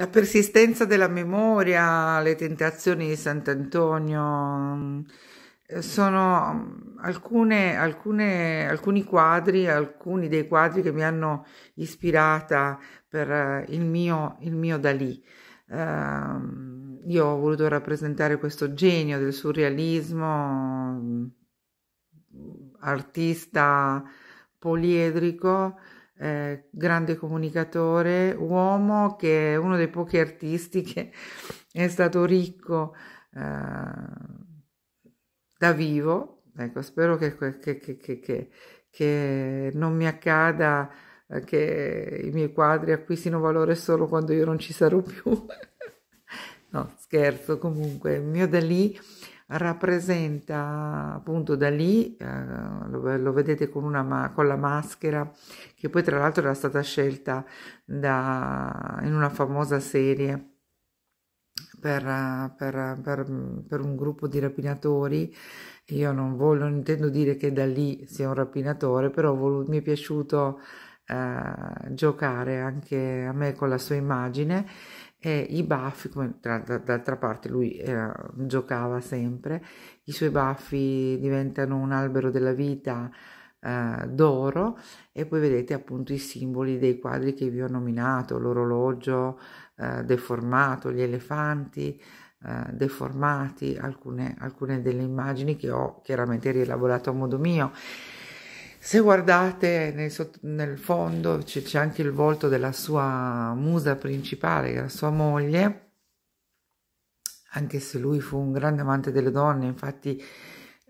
La persistenza della memoria, le tentazioni di Sant'Antonio, eh, sono mm, alcune, alcune, alcuni quadri, alcuni dei quadri che mi hanno ispirata per eh, il mio, il mio Dalì. Uh, ehm, io ho voluto rappresentare questo genio del surrealismo, mm, artista poliedrico, eh, grande comunicatore, uomo che è uno dei pochi artisti che è stato ricco eh, da vivo. Ecco, spero che, che, che, che non mi accada eh, che i miei quadri acquistino valore solo quando io non ci sarò più. no, scherzo, comunque, il mio da Dalì rappresenta appunto da lì, eh, lo, lo, vedete con, una con la maschera, che poi tra l'altro era stata scelta da, in una famosa serie per, per, per, per, un gruppo di rapinatori. Io non, voglio, non intendo dire che da lì sia un rapinatore, però mi è piaciuto eh, giocare anche a me con la sua immagine e i baffi, come d'altra parte lui eh, giocava sempre, i suoi baffi diventano un albero della vita eh, d'oro e poi vedete appunto i simboli dei quadri che vi ho nominato, l'orologio eh, deformato, gli elefanti eh, deformati, alcune, alcune delle immagini che ho chiaramente rielaborato a modo mio se guardate nel, nel fondo c'è anche il volto della sua musa principale, la sua moglie, anche se lui fu un grande amante delle donne, infatti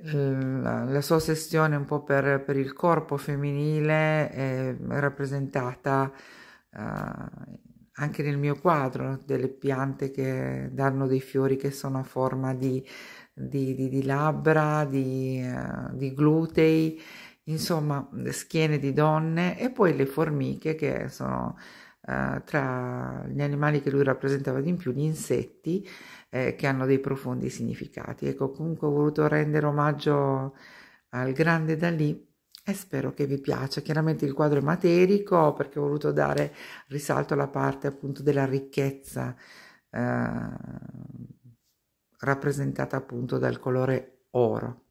ehm, la, la sua ossessione un po' per, per il corpo femminile è rappresentata uh, anche nel mio quadro delle piante che danno dei fiori che sono a forma di, di, di, di labbra, di, uh, di glutei insomma schiene di donne e poi le formiche che sono eh, tra gli animali che lui rappresentava di più, gli insetti eh, che hanno dei profondi significati. Ecco, comunque ho voluto rendere omaggio al grande Dalì e spero che vi piaccia. Chiaramente il quadro è materico perché ho voluto dare risalto alla parte appunto della ricchezza eh, rappresentata appunto dal colore oro.